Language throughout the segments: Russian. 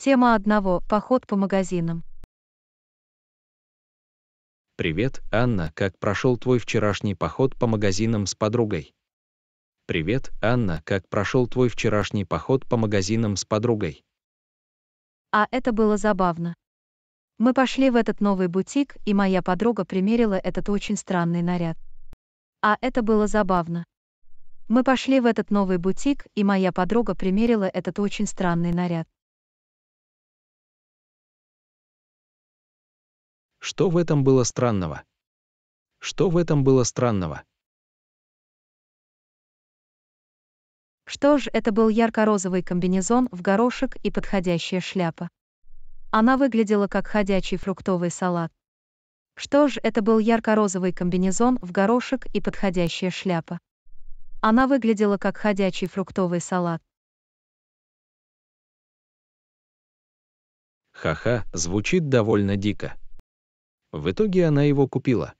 Тема одного – поход по магазинам. Привет, Анна, как прошел твой вчерашний поход по магазинам с подругой? Привет, Анна, как прошел твой вчерашний поход по магазинам с подругой? А это было забавно. Мы пошли в этот новый бутик, и моя подруга примерила этот очень странный наряд. А это было забавно. Мы пошли в этот новый бутик, и моя подруга примерила этот очень странный наряд. Что в этом было странного? Что в этом было странного? Что ж, это был ярко-розовый комбинезон в горошек и подходящая шляпа. Она выглядела как ходячий фруктовый салат. Что ж, это был ярко-розовый комбинезон в горошек и подходящая шляпа. Она выглядела как ходячий фруктовый салат. Ха-ха, звучит довольно дико. В итоге она его купила.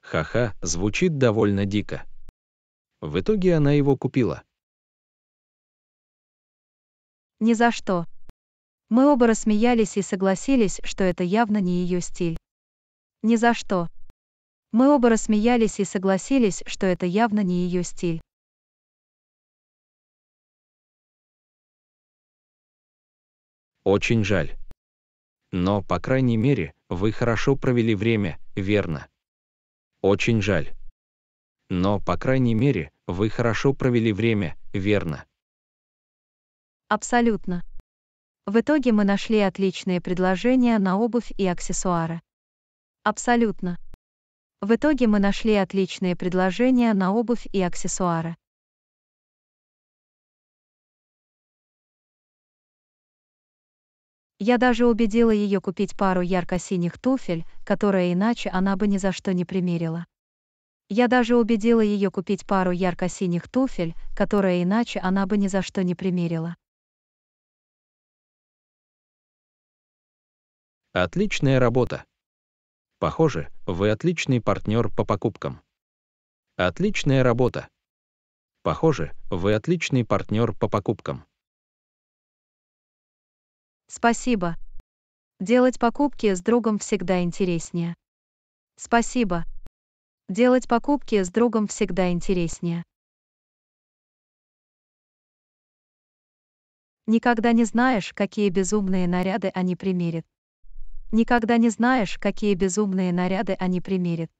Ха-ха, звучит довольно дико. В итоге она его купила. Ни за что. Мы оба рассмеялись и согласились, что это явно не ее стиль. Ни за что. Мы оба рассмеялись и согласились, что это явно не ее стиль. Очень жаль но, по крайней мере, вы хорошо провели время, верно? Очень жаль. Но, по крайней мере, вы хорошо провели время, верно? Абсолютно. В итоге мы нашли отличные предложения на обувь и аксессуары. Абсолютно. В итоге мы нашли отличные предложения на обувь и аксессуары. Я даже убедила ее купить пару ярко-синих туфель, которые иначе она бы ни за что не примерила. Я даже убедила ее купить пару ярко-синих туфель, которые иначе она бы ни за что не примерила. Отличная работа. Похоже, вы отличный партнер по покупкам. Отличная работа. Похоже, вы отличный партнер по покупкам. Спасибо. Делать покупки с другом всегда интереснее. Спасибо. Делать покупки с другом всегда интереснее. Никогда не знаешь, какие безумные наряды они примерят. Никогда не знаешь, какие безумные наряды они примерят.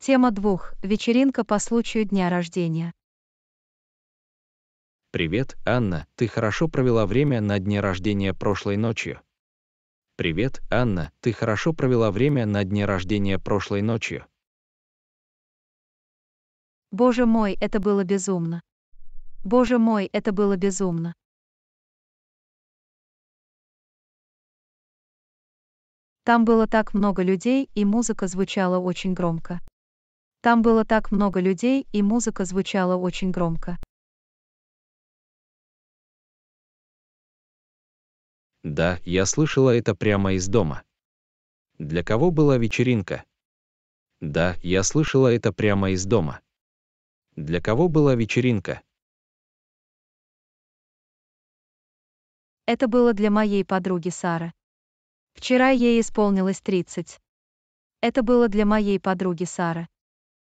Тема двух. Вечеринка по случаю дня рождения. «Привет, Анна, ты хорошо провела время на дне рождения прошлой ночью?» «Привет, Анна, ты хорошо провела время на дне рождения прошлой ночью?» Боже мой, это было безумно. Боже мой, это было безумно. Там было так много людей, и музыка звучала очень громко. Там было так много людей, и музыка звучала очень громко. Да, я слышала это прямо из дома. Для кого была вечеринка? Да, я слышала это прямо из дома. Для кого была вечеринка? Это было для моей подруги Сары. Вчера ей исполнилось 30. Это было для моей подруги Сары.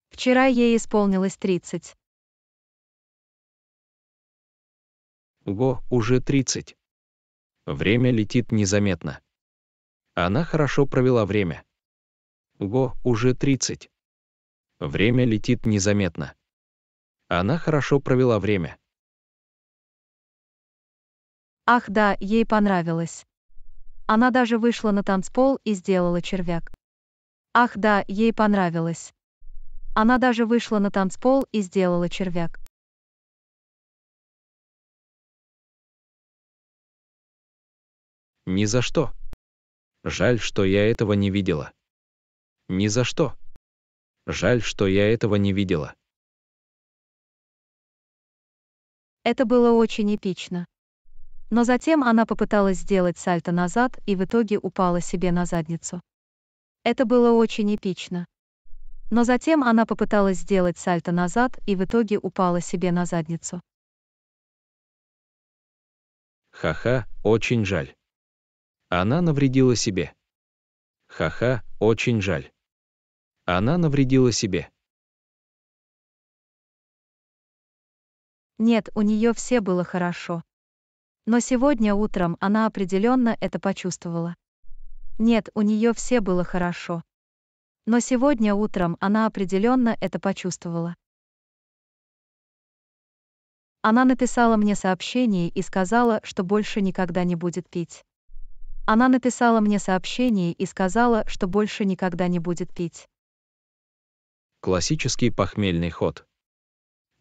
Вчера ей исполнилось 30. Ого, уже 30. Время летит незаметно. Она хорошо провела время. Го, уже 30. Время летит незаметно. Она хорошо провела время. Ах да, ей понравилось. Она даже вышла на танцпол и сделала червяк. Ах да, ей понравилось. Она даже вышла на танцпол и сделала червяк. Ни за что. Жаль, что я этого не видела. Ни за что. Жаль, что я этого не видела. Это было очень эпично. Но затем она попыталась сделать сальто назад и в итоге упала себе на задницу. Это было очень эпично. Но затем она попыталась сделать сальто назад и в итоге упала себе на задницу. Ха-ха, очень жаль. Она навредила себе. Ха-ха, очень жаль. Она навредила себе. Нет, у нее все было хорошо. Но сегодня утром она определенно это почувствовала. Нет, у нее все было хорошо. Но сегодня утром она определенно это почувствовала. Она написала мне сообщение и сказала, что больше никогда не будет пить. Она написала мне сообщение и сказала, что больше никогда не будет пить. Классический похмельный ход.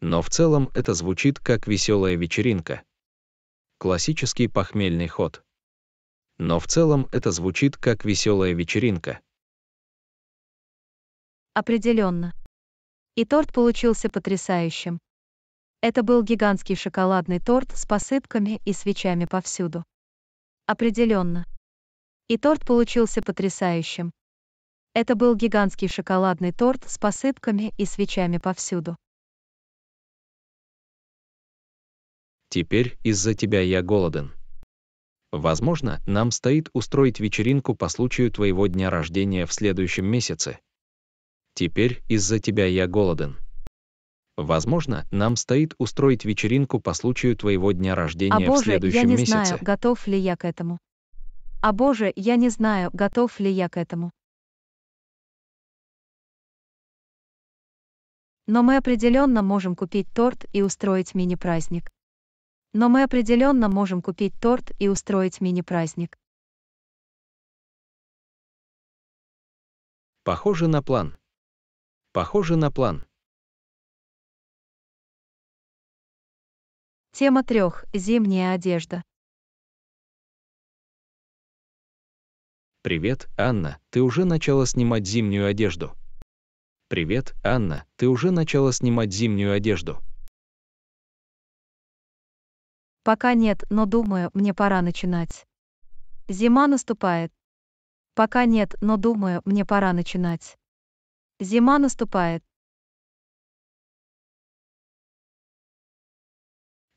Но в целом это звучит как веселая вечеринка. Классический похмельный ход. Но в целом это звучит как веселая вечеринка. Определенно. И торт получился потрясающим. Это был гигантский шоколадный торт с посыпками и свечами повсюду. Определенно. И торт получился потрясающим. Это был гигантский шоколадный торт с посыпками и свечами повсюду. Теперь из-за тебя я голоден. Возможно, нам стоит устроить вечеринку по случаю твоего дня рождения в следующем месяце. Теперь из-за тебя я голоден. Возможно, нам стоит устроить вечеринку по случаю твоего дня рождения а в боже, следующем месяце. А боже, я не месяце. знаю, готов ли я к этому. А боже, я не знаю, готов ли я к этому. Но мы определенно можем купить торт и устроить мини-праздник. Но мы определенно можем купить торт и устроить мини-праздник. Похоже на план. Похоже на план. Тема трех. Зимняя одежда. «Привет, Анна, ты уже начала снимать зимнюю одежду?» «Привет, Анна, ты уже начала снимать зимнюю одежду?» Пока нет, но думаю, мне пора начинать. Зима наступает. Пока нет, но думаю, мне пора начинать. Зима наступает.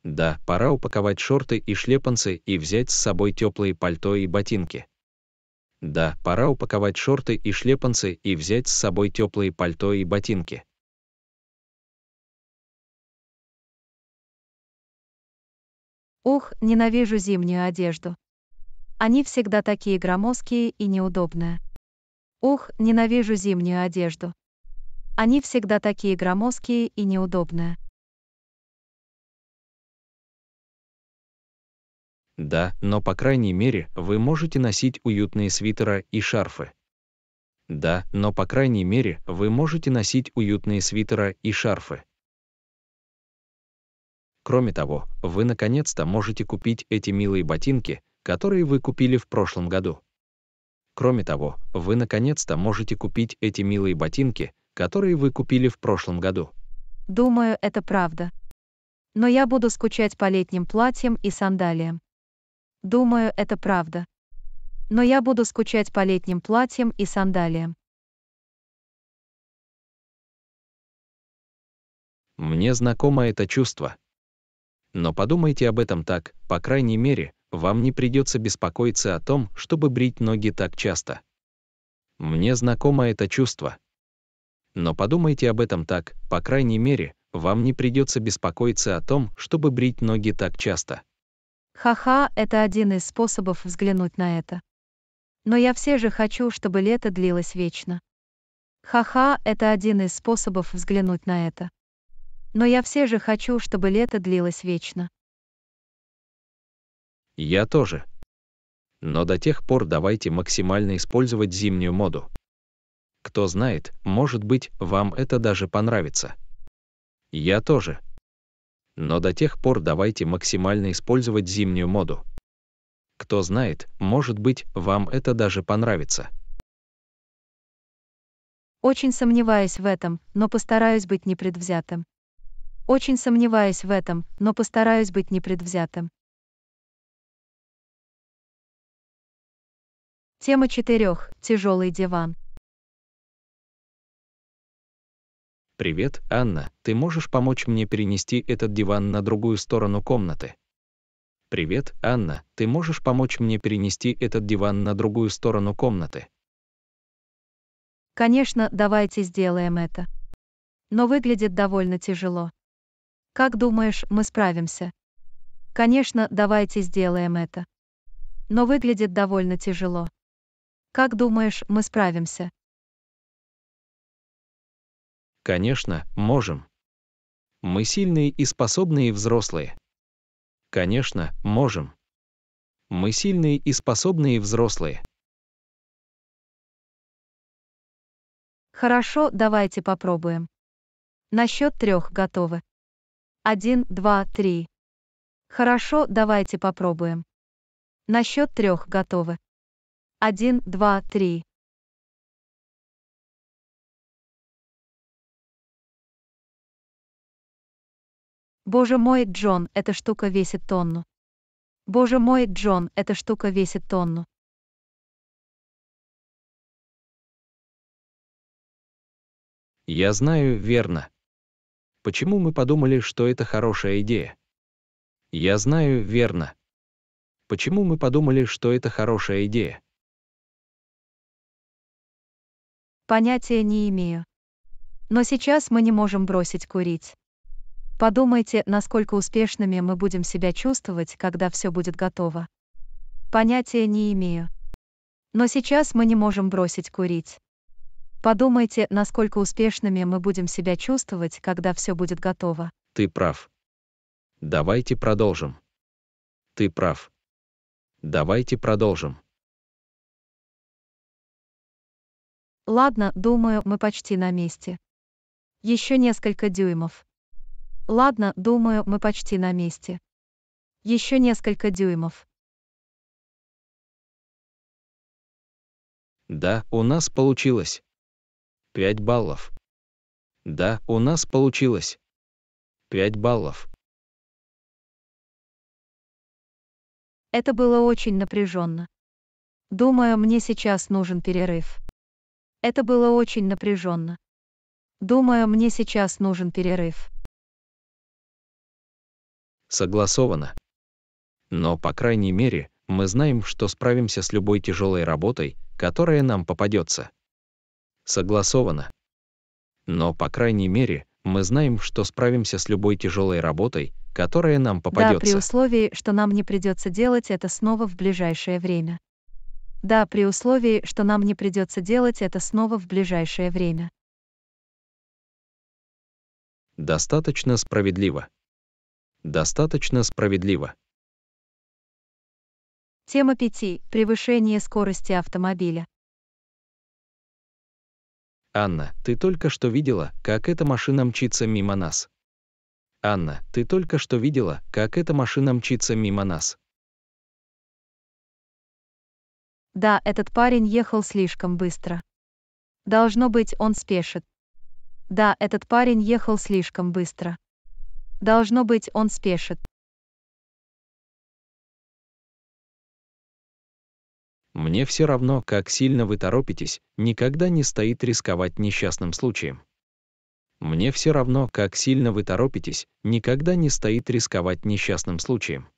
Да, пора упаковать шорты и шлепанцы и взять с собой теплые пальто и ботинки. Да, пора упаковать шорты и шлепанцы и взять с собой теплые пальто и ботинки. Ух, ненавижу зимнюю одежду. Они всегда такие громоздкие и неудобные. Ух, ненавижу зимнюю одежду. Они всегда такие громоздкие и неудобные. Да, но по крайней мере вы можете носить уютные свитера и шарфы. Да, но по крайней мере вы можете носить уютные свитера и шарфы. Кроме того, вы наконец-то можете купить эти милые ботинки, которые вы купили в прошлом году. Кроме того, вы наконец-то можете купить эти милые ботинки, которые вы купили в прошлом году. Думаю, это правда. Но я буду скучать по летним платьям и сандалиям. Думаю, это правда. Но я буду скучать по летним платьям и сандалиям. Мне знакомо это чувство. Но подумайте об этом так, по крайней мере, вам не придется беспокоиться о том, чтобы брить ноги так часто. Мне знакомо это чувство. Но подумайте об этом так, по крайней мере, вам не придется беспокоиться о том, чтобы брить ноги так часто. Ха-ха, это один из способов взглянуть на это. Но я все же хочу, чтобы лето длилось вечно. Ха-ха, это один из способов взглянуть на это. Но я все же хочу, чтобы лето длилось вечно. Я тоже. Но до тех пор давайте максимально использовать зимнюю моду. Кто знает, может быть, вам это даже понравится. Я тоже. Но до тех пор давайте максимально использовать зимнюю моду. Кто знает, может быть, вам это даже понравится. Очень сомневаюсь в этом, но постараюсь быть непредвзятым. Очень сомневаюсь в этом, но постараюсь быть непредвзятым. Тема четырех. Тяжелый диван. «Привет, Анна, ты можешь помочь мне перенести этот диван на другую сторону комнаты?» «Привет, Анна, ты можешь помочь мне перенести этот диван на другую сторону комнаты?» Конечно, давайте сделаем это. Но выглядит довольно тяжело. Как думаешь, мы справимся? Конечно, давайте сделаем это. Но выглядит довольно тяжело. Как думаешь, мы справимся? Конечно, можем. Мы сильные и способные взрослые. Конечно, можем. Мы сильные и способные взрослые. Хорошо, давайте попробуем. На счет трех готовы. Один, два, три. Хорошо, давайте попробуем. На счет трех готовы. Один, два, три. Боже мой, Джон, эта штука весит тонну. Боже мой, Джон, эта штука весит тонну. Я знаю, верно. Почему мы подумали, что это хорошая идея? Я знаю, верно. Почему мы подумали, что это хорошая идея? Понятия не имею. Но сейчас мы не можем бросить курить. Подумайте, насколько успешными мы будем себя чувствовать, когда все будет готово. Понятия не имею. Но сейчас мы не можем бросить курить. Подумайте, насколько успешными мы будем себя чувствовать, когда все будет готово. Ты прав. Давайте продолжим. Ты прав. Давайте продолжим. Ладно, думаю, мы почти на месте. Еще несколько дюймов. Ладно, думаю, мы почти на месте. Еще несколько дюймов. Да, у нас получилось. 5 баллов. Да, у нас получилось. 5 баллов. Это было очень напряженно. Думаю, мне сейчас нужен перерыв. Это было очень напряженно. Думаю, мне сейчас нужен перерыв согласовано. Но, по крайней мере, мы знаем, что справимся с любой тяжелой работой, которая нам попадется. Согласовано. Но, по крайней мере, мы знаем, что справимся с любой тяжелой работой, которая нам попадется. Да, при условии, что нам не придется делать это снова в ближайшее время. Да, при условии, что нам не придется делать это снова в ближайшее время. Достаточно справедливо достаточно справедливо. Тема 5. Превышение скорости автомобиля. Анна, ты только что видела, как эта машина мчится мимо нас. Анна, ты только что видела, как эта машина мчится мимо нас. Да, этот парень ехал слишком быстро. Должно быть, он спешит. Да, этот парень ехал слишком быстро. Должно быть, он спешит. Мне все равно, как сильно вы торопитесь, никогда не стоит рисковать несчастным случаем. Мне все равно, как сильно вы торопитесь, никогда не стоит рисковать несчастным случаем.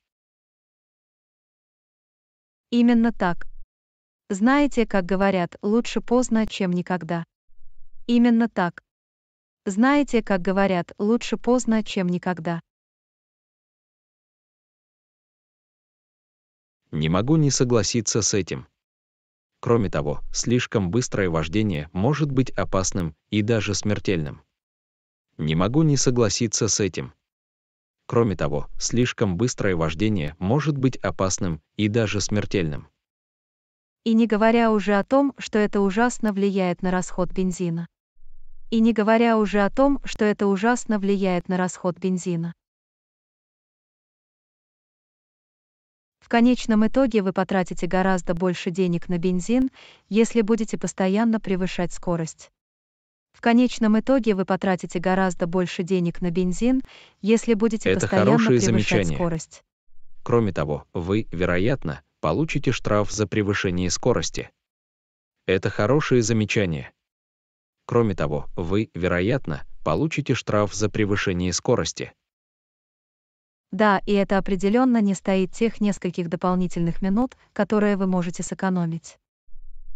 Именно так. Знаете, как говорят, лучше поздно, чем никогда. Именно так. Знаете, как говорят, лучше поздно, чем никогда. Не могу не согласиться с этим. Кроме того, слишком быстрое вождение может быть опасным и даже смертельным. Не могу не согласиться с этим. Кроме того, слишком быстрое вождение может быть опасным и даже смертельным. И не говоря уже о том, что это ужасно влияет на расход бензина. И не говоря уже о том, что это ужасно влияет на расход бензина. В конечном итоге вы потратите гораздо больше денег на бензин, если будете постоянно превышать скорость. В конечном итоге вы потратите гораздо больше денег на бензин, если будете Это постоянно превышать замечание. скорость. Кроме того, вы, вероятно, получите штраф за превышение скорости. Это хорошее замечание. Кроме того, вы, вероятно, получите штраф за превышение скорости. Да, и это определенно не стоит тех нескольких дополнительных минут, которые вы можете сэкономить.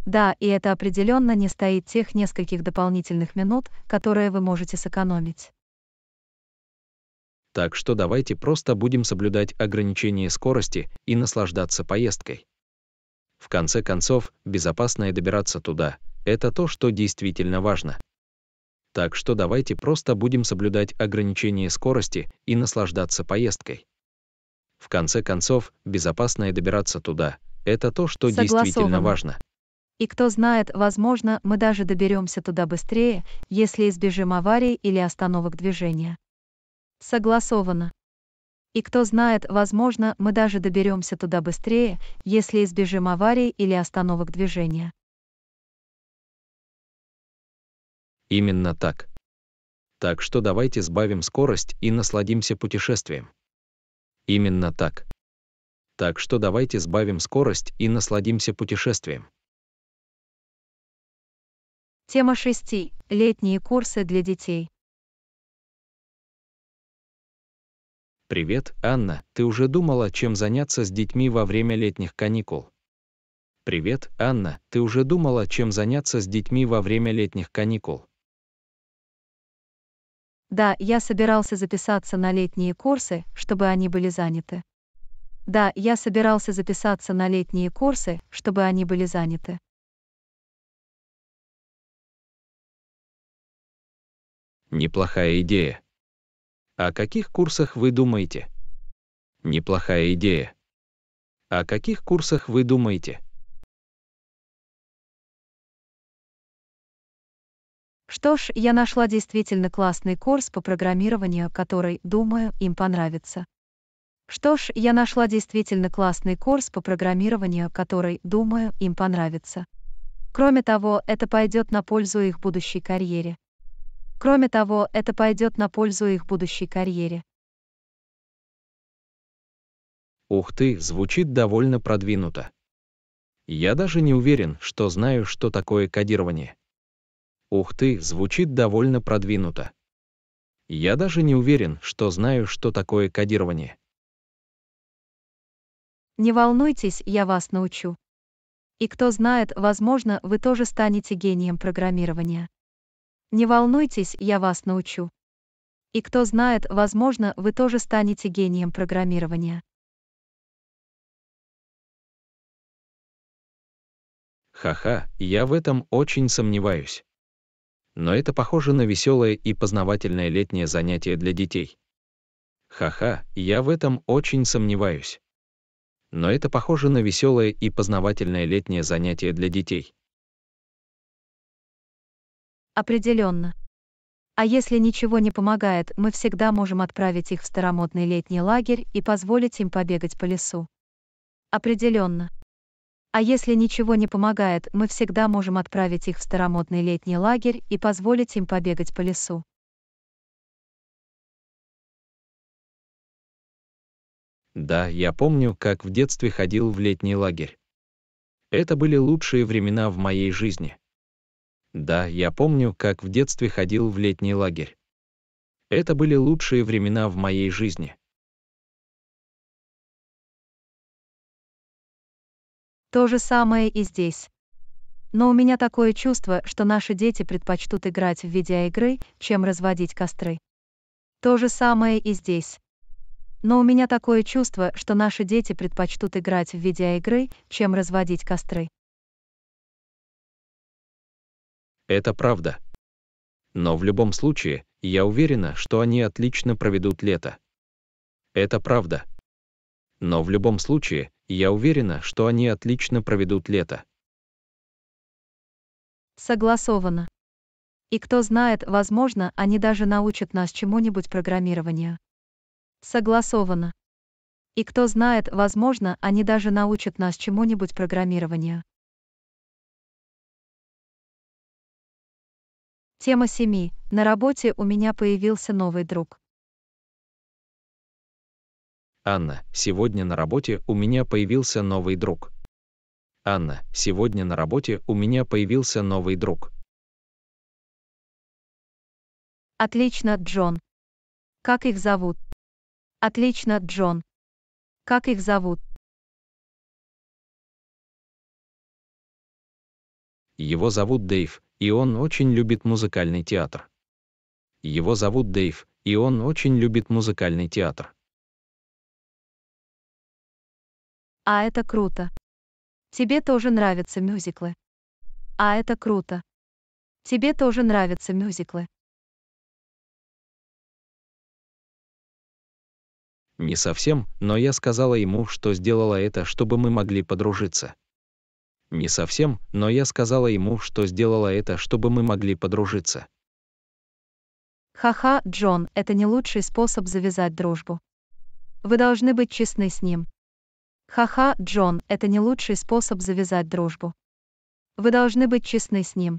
Да, и это определенно не стоит тех нескольких дополнительных минут, которые вы можете сэкономить. Так что давайте просто будем соблюдать ограничение скорости и наслаждаться поездкой. В конце концов, безопасно и добираться туда, это то, что действительно важно. Так что давайте просто будем соблюдать ограничение скорости и наслаждаться поездкой. В конце концов, безопасно и добираться туда – это то, что действительно важно. И кто знает, возможно, мы даже доберемся туда быстрее, если избежим аварий или остановок движения. Согласовано. И кто знает, возможно, мы даже доберемся туда быстрее, если избежим аварий или остановок движения. Именно так. Так что давайте сбавим скорость и насладимся путешествием. Именно так. Так что давайте сбавим скорость и насладимся путешествием. Тема 6. Летние курсы для детей. Привет, Анна, ты уже думала, чем заняться с детьми во время летних каникул? Привет, Анна, ты уже думала, чем заняться с детьми во время летних каникул? Да, я собирался записаться на летние курсы, чтобы они были заняты. Да, я собирался записаться на летние курсы, чтобы они были заняты. Неплохая идея. О каких курсах вы думаете? Неплохая идея. О каких курсах вы думаете? Что ж, я нашла действительно классный курс по программированию, который, думаю, им понравится. Что ж, я нашла действительно классный курс по программированию, который, думаю, им понравится. Кроме того, это пойдет на пользу их будущей карьере. Кроме того, это пойдет на пользу их будущей карьере. Ух ты, звучит довольно продвинуто. Я даже не уверен, что знаю, что такое кодирование. Ух ты, звучит довольно продвинуто. Я даже не уверен, что знаю, что такое кодирование. Не волнуйтесь, я вас научу. И кто знает, возможно, вы тоже станете гением программирования. Не волнуйтесь, я вас научу. И кто знает, возможно, вы тоже станете гением программирования. Ха-ха, я в этом очень сомневаюсь но это похоже на веселое и познавательное летнее занятие для детей. Ха-ха, я в этом очень сомневаюсь. Но это похоже на веселое и познавательное летнее занятие для детей. Определенно. А если ничего не помогает, мы всегда можем отправить их в старомодный летний лагерь и позволить им побегать по лесу. Определенно. А если ничего не помогает, мы всегда можем отправить их в старомодный летний лагерь и позволить им побегать по лесу. Да, я помню, как в детстве ходил в летний лагерь. Это были лучшие времена в моей жизни. Да, я помню, как в детстве ходил в летний лагерь. Это были лучшие времена в моей жизни. То же самое и здесь. Но у меня такое чувство, что наши дети предпочтут играть в видеоигры, чем разводить костры. То же самое и здесь. Но у меня такое чувство, что наши дети предпочтут играть в видеоигры, чем разводить костры. Это правда. Но в любом случае, я уверена, что они отлично проведут лето. Это правда. Но в любом случае, я уверена, что они отлично проведут лето. Согласовано. И кто знает, возможно, они даже научат нас чему-нибудь программированию. Согласовано. И кто знает, возможно, они даже научат нас чему-нибудь программированию. Тема семьи. На работе у меня появился новый друг. Анна, сегодня на работе у меня появился новый друг. Анна, сегодня на работе у меня появился новый друг. Отлично, Джон. Как их зовут? Отлично, Джон. Как их зовут? Его зовут Дэйв, и он очень любит музыкальный театр. Его зовут Дэйв, и он очень любит музыкальный театр. А это круто. Тебе тоже нравятся мюзиклы. А это круто. Тебе тоже нравятся мюзиклы. Не совсем, но я сказала ему, что сделала это, чтобы мы могли подружиться. Не совсем, но я сказала ему, что сделала это, чтобы мы могли подружиться. Ха-ха, Джон, это не лучший способ завязать дружбу. Вы должны быть честны с ним. Ха-ха, Джон, это не лучший способ завязать дружбу. Вы должны быть честны с ним.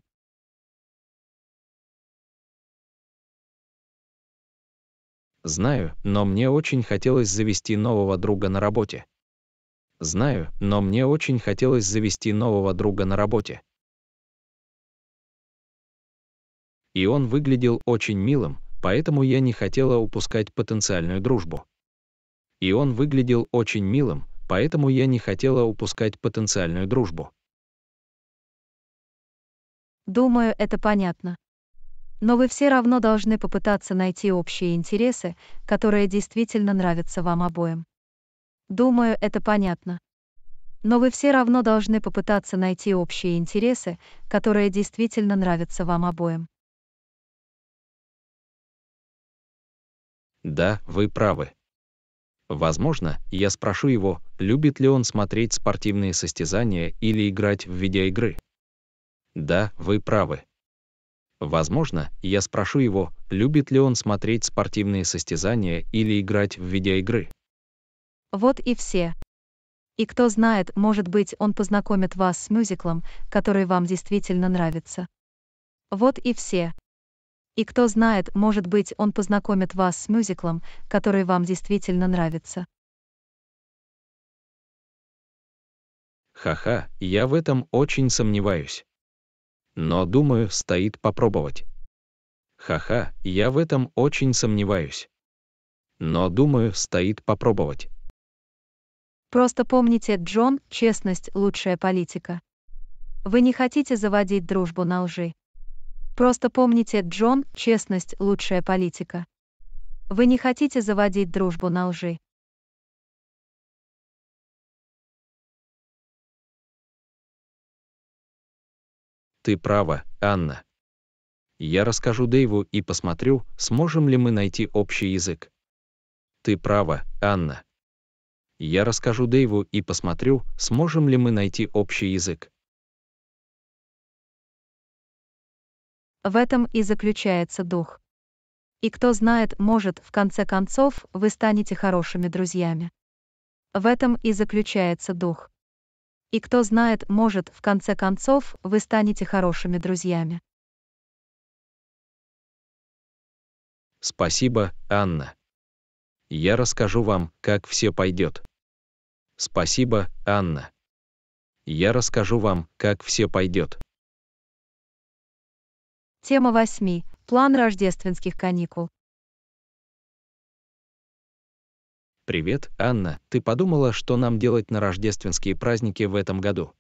Знаю, но мне очень хотелось завести нового друга на работе. Знаю, но мне очень хотелось завести нового друга на работе. И он выглядел очень милым, поэтому я не хотела упускать потенциальную дружбу. И он выглядел очень милым, поэтому я не хотела упускать потенциальную дружбу. Думаю, это понятно. Но вы все равно должны попытаться найти общие интересы, которые действительно нравятся вам обоим. Думаю, это понятно. Но вы все равно должны попытаться найти общие интересы, которые действительно нравятся вам обоим. Да, вы правы. Возможно, я спрошу его, любит ли он смотреть спортивные состязания или играть в видеоигры. Да, вы правы. Возможно, я спрошу его, любит ли он смотреть спортивные состязания или играть в видеоигры. Вот и все. И кто знает, может быть, он познакомит вас с мюзиклом, который вам действительно нравится. Вот и все и кто знает, может быть, он познакомит вас с мюзиклом, который вам действительно нравится. Ха-ха, я в этом очень сомневаюсь. Но думаю, стоит попробовать. Ха-ха, я в этом очень сомневаюсь. Но думаю, стоит попробовать. Просто помните, Джон, честность — лучшая политика. Вы не хотите заводить дружбу на лжи. Просто помните, Джон, честность – лучшая политика. Вы не хотите заводить дружбу на лжи. Ты права, Анна. Я расскажу Дэйву и посмотрю, сможем ли мы найти общий язык. Ты права, Анна. Я расскажу Дэйву и посмотрю, сможем ли мы найти общий язык. В этом и заключается дух. И кто знает, может, в конце концов, вы станете хорошими друзьями. В этом и заключается дух. И кто знает, может, в конце концов, вы станете хорошими друзьями. Спасибо, Анна. Я расскажу вам, как все пойдет. Спасибо, Анна. Я расскажу вам, как все пойдет. Тема 8. План рождественских каникул. Привет, Анна. Ты подумала, что нам делать на рождественские праздники в этом году?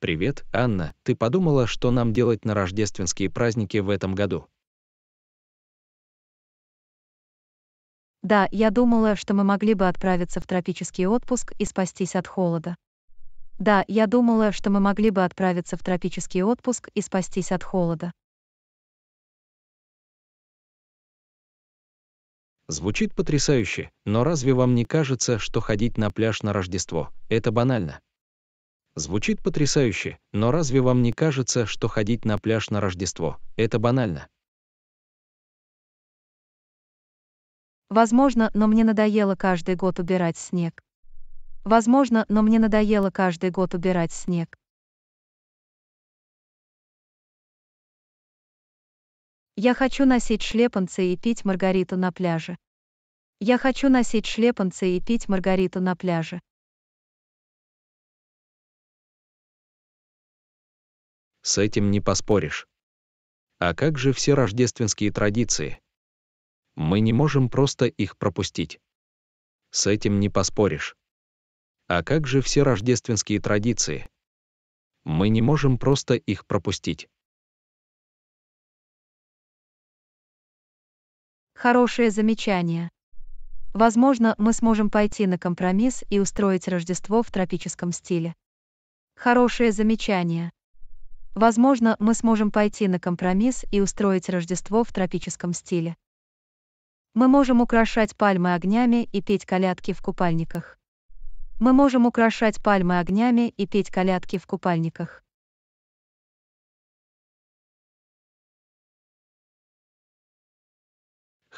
Привет, Анна. Ты подумала, что нам делать на рождественские праздники в этом году? Да, я думала, что мы могли бы отправиться в тропический отпуск и спастись от холода. Да, я думала, что мы могли бы отправиться в тропический отпуск и спастись от холода. Звучит потрясающе, но разве вам не кажется, что ходить на пляж на Рождество – это банально? Звучит потрясающе, но разве вам не кажется, что ходить на пляж на Рождество – это банально? Возможно, но мне надоело каждый год убирать снег. Возможно, но мне надоело каждый год убирать снег. Я хочу носить шлепанцы и пить маргариту на пляже. Я хочу носить шлепанцы и пить маргариту на пляже. С этим не поспоришь. А как же все рождественские традиции? Мы не можем просто их пропустить. С этим не поспоришь. А как же все рождественские традиции? Мы не можем просто их пропустить. Хорошее замечание. Возможно, мы сможем пойти на компромисс и устроить Рождество в тропическом стиле. Хорошее замечание. Возможно, мы сможем пойти на компромисс и устроить Рождество в тропическом стиле. Мы можем украшать пальмы огнями и петь колядки в купальниках. Мы можем украшать пальмы огнями и петь колядки в купальниках.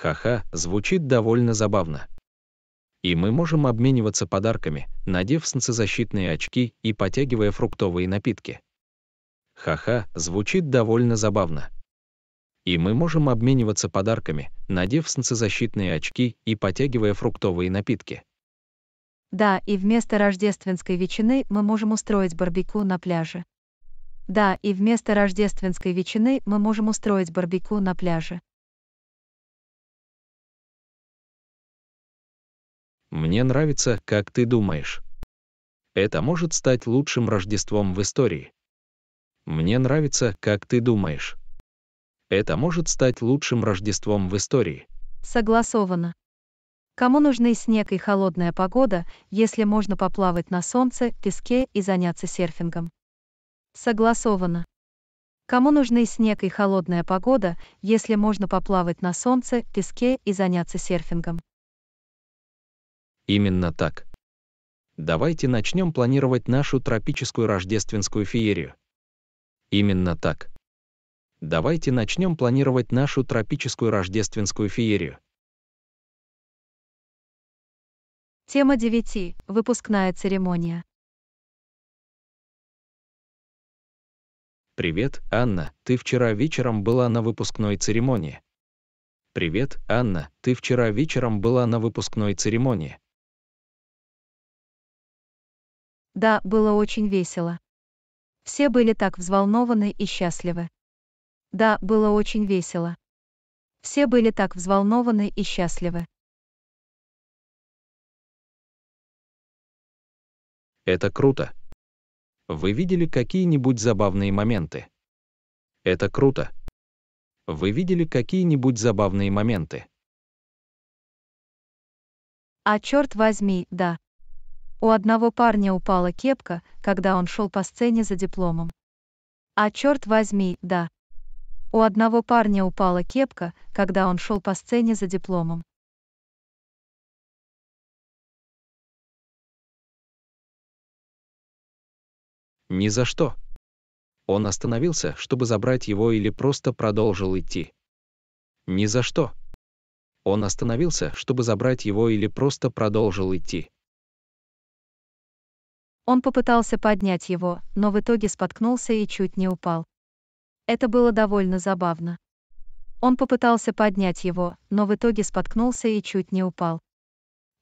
Ха-ха, звучит довольно забавно. И мы можем обмениваться подарками, надев солнцезащитные очки и потягивая фруктовые напитки. Ха-ха, звучит довольно забавно. И мы можем обмениваться подарками, надев солнцезащитные очки и потягивая фруктовые напитки. Да, и вместо рождественской ветчины мы можем устроить барбекю на пляже. Да, и вместо рождественской ветчины мы можем устроить барбекю на пляже. Мне нравится, как ты думаешь. Это может стать лучшим Рождеством в истории. Мне нравится, как ты думаешь. Это может стать лучшим Рождеством в истории. Согласовано. Кому нужны снег и холодная погода, если можно поплавать на солнце, песке и заняться серфингом? Согласовано. Кому нужны снег и холодная погода, если можно поплавать на солнце, песке и заняться серфингом? Именно так. Давайте начнем планировать нашу тропическую рождественскую феерию. Именно так. Давайте начнем планировать нашу тропическую рождественскую феерию. Тема 9. Выпускная церемония. Привет, Анна, ты вчера вечером была на выпускной церемонии. Привет, Анна, ты вчера вечером была на выпускной церемонии. Да, было очень весело. Все были так взволнованы и счастливы. Да, было очень весело. Все были так взволнованы и счастливы. Это круто. Вы видели какие-нибудь забавные моменты? Это круто. Вы видели какие-нибудь забавные моменты? А черт возьми, да. У одного парня упала кепка, когда он шел по сцене за дипломом. А черт возьми, да. У одного парня упала кепка, когда он шел по сцене за дипломом. Ни за что. Он остановился, чтобы забрать его или просто продолжил идти. Ни за что. Он остановился, чтобы забрать его или просто продолжил идти. Он попытался поднять его, но в итоге споткнулся и чуть не упал. Это было довольно забавно. Он попытался поднять его, но в итоге споткнулся и чуть не упал.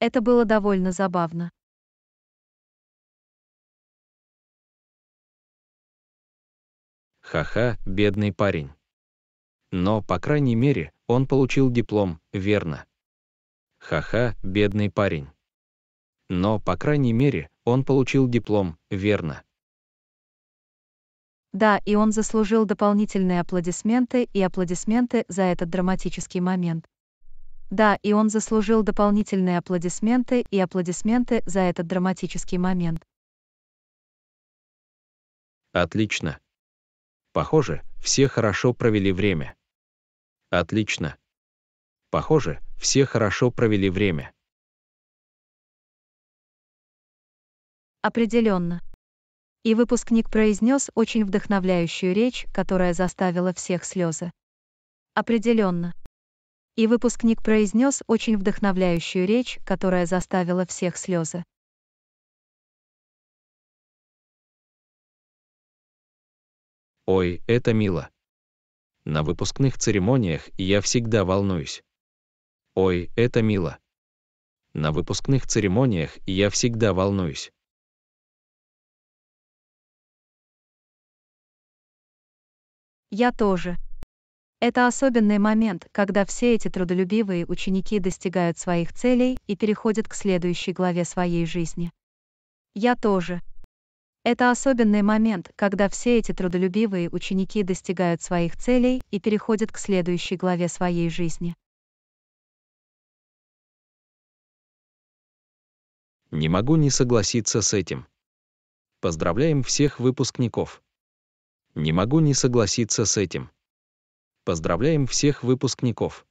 Это было довольно забавно. Ха-ха, бедный парень. Но, по крайней мере, он получил диплом, верно? Ха-ха, бедный парень. Но, по крайней мере, он получил диплом, верно? Да, и он заслужил дополнительные аплодисменты и аплодисменты за этот драматический момент. Да, и он заслужил дополнительные аплодисменты и аплодисменты за этот драматический момент. Отлично. Похоже, все хорошо провели время. Отлично. Похоже, все хорошо провели время. Определенно. И выпускник произнес очень вдохновляющую речь, которая заставила всех слезы. Определенно. И выпускник произнес очень вдохновляющую речь, которая заставила всех слезы. Ой, это мило. На выпускных церемониях я всегда волнуюсь. Ой, это мило. На выпускных церемониях я всегда волнуюсь. Я тоже. Это особенный момент, когда все эти трудолюбивые ученики достигают своих целей и переходят к следующей главе своей жизни. Я тоже. Это особенный момент, когда все эти трудолюбивые ученики достигают своих целей и переходят к следующей главе своей жизни. Не могу не согласиться с этим. Поздравляем всех выпускников. Не могу не согласиться с этим. Поздравляем всех выпускников.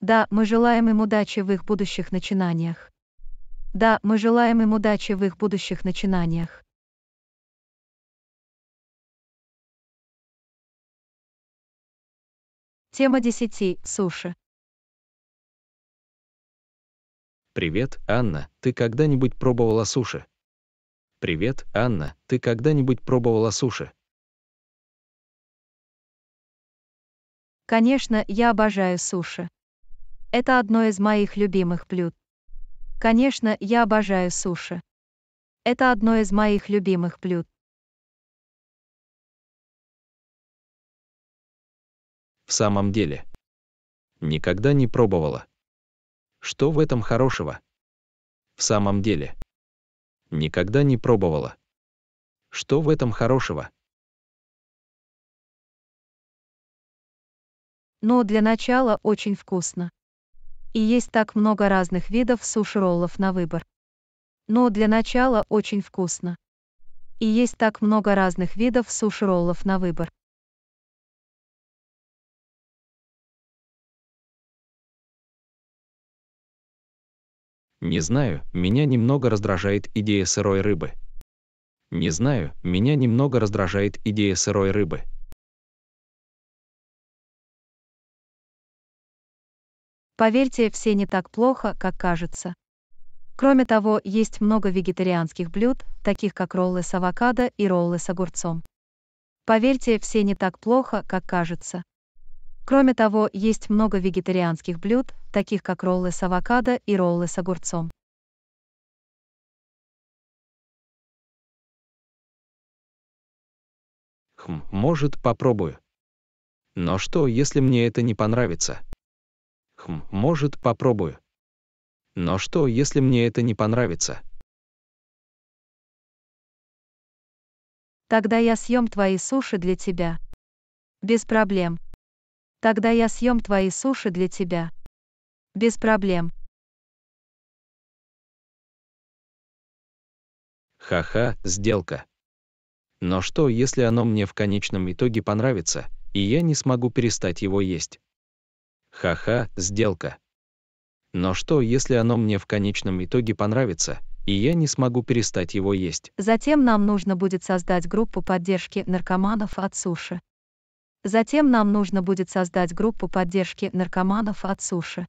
Да, мы желаем им удачи в их будущих начинаниях. Да, мы желаем им удачи в их будущих начинаниях. Тема 10. Суши. Привет, Анна. Ты когда-нибудь пробовала суши? «Привет, Анна, ты когда-нибудь пробовала суши?» Конечно, я обожаю суши. Это одно из моих любимых блюд. Конечно, я обожаю суши. Это одно из моих любимых блюд. В самом деле. Никогда не пробовала. Что в этом хорошего? В самом деле никогда не пробовала. Что в этом хорошего? Но для начала очень вкусно. И есть так много разных видов суши-роллов на выбор. Но для начала очень вкусно. И есть так много разных видов суши-роллов на выбор. Не знаю, меня немного раздражает идея сырой рыбы. Не знаю, меня немного раздражает идея сырой рыбы. Поверьте, все не так плохо, как кажется. Кроме того, есть много вегетарианских блюд, таких как роллы с авокадо и роллы с огурцом. Поверьте, все не так плохо, как кажется. Кроме того, есть много вегетарианских блюд, таких как роллы с авокадо и роллы с огурцом. Хм, может, попробую. Но что, если мне это не понравится? Хм, может, попробую. Но что, если мне это не понравится? Тогда я съем твои суши для тебя. Без проблем. Тогда я съем твои суши для тебя. Без проблем. Ха-ха, сделка. Но что, если оно мне в конечном итоге понравится, и я не смогу перестать его есть? Ха-ха, сделка. Но что, если оно мне в конечном итоге понравится, и я не смогу перестать его есть? Затем нам нужно будет создать группу поддержки наркоманов от суши. Затем нам нужно будет создать группу поддержки наркоманов от суши.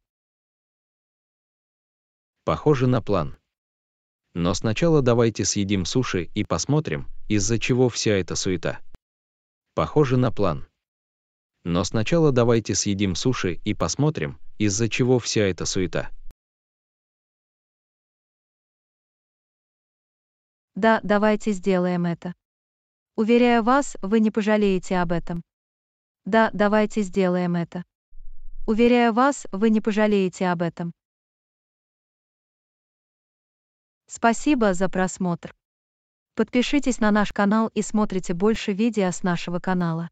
Похоже на план. Но сначала давайте съедим суши и посмотрим, из-за чего вся эта суета. Похоже на план. Но сначала давайте съедим суши и посмотрим, из-за чего вся эта суета. Да, давайте сделаем это. Уверяю вас, вы не пожалеете об этом. Да, давайте сделаем это. Уверяю вас, вы не пожалеете об этом. Спасибо за просмотр. Подпишитесь на наш канал и смотрите больше видео с нашего канала.